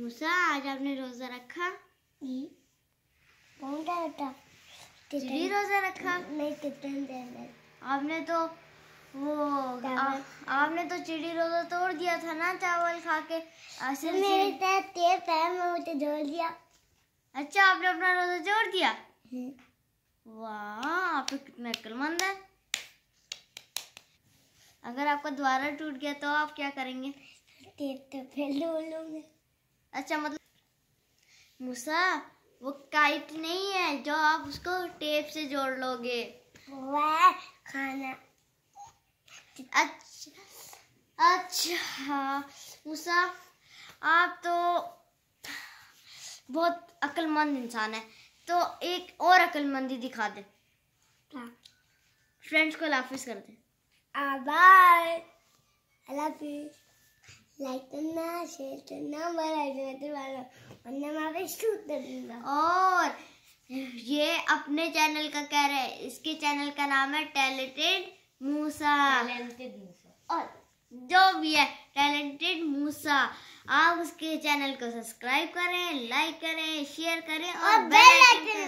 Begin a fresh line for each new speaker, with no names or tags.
मुसा आज आपने रोजा रखा कौन क्या रखा
तितली रोजा
रखा नहीं तितली आपने तो वो आ, आपने तो चिड़ी रोजा तोड़ दिया था ना चावल खा के असल मेरे पैर तेज पैर में मुझे जोड़ दिया अच्छा आपने अपना रोजा जोड़ दिया हम्म। वाह आप तो कितने अक्लमंद है अगर आपका द्वारा टूट गया तो आप क्या करेंगे तेज तो फिर लूंगे अच्छा मतलब मूसा वो काइट नहीं है जो आप उसको टेप से जोड़ लोगे वह खाना अच्छा अच्छा मूसा आप तो बहुत अक्लमंद इंसान है तो एक और अकलमंदी दिखा दे फ्रेंड्स को लाफिज कर दे bye I love you like करना शेयर करना मेरा और ये अपने चैनल का कह रहे हैं इसके चैनल का नाम है टैलेंटेड मूसा टैलेंटेड मूसा और जो भी है टैलेंटेड मूसा आप उसके चैनल को सब्सक्राइब करें लाइक करें शेयर करें और, और बेल आइकन